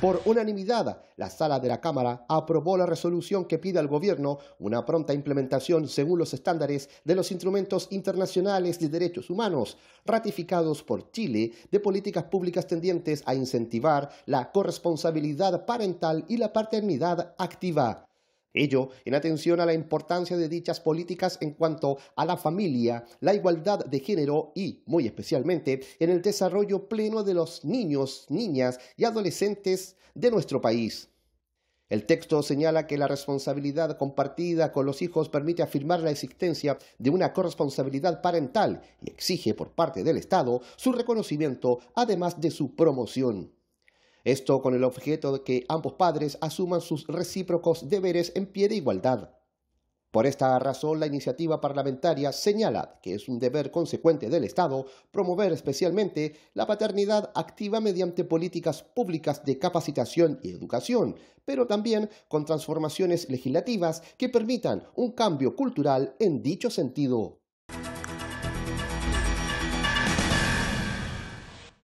Por unanimidad, la sala de la Cámara aprobó la resolución que pide al Gobierno una pronta implementación según los estándares de los instrumentos internacionales de derechos humanos ratificados por Chile de políticas públicas tendientes a incentivar la corresponsabilidad parental y la paternidad activa. Ello en atención a la importancia de dichas políticas en cuanto a la familia, la igualdad de género y, muy especialmente, en el desarrollo pleno de los niños, niñas y adolescentes de nuestro país. El texto señala que la responsabilidad compartida con los hijos permite afirmar la existencia de una corresponsabilidad parental y exige por parte del Estado su reconocimiento, además de su promoción. Esto con el objeto de que ambos padres asuman sus recíprocos deberes en pie de igualdad. Por esta razón, la iniciativa parlamentaria señala que es un deber consecuente del Estado promover especialmente la paternidad activa mediante políticas públicas de capacitación y educación, pero también con transformaciones legislativas que permitan un cambio cultural en dicho sentido.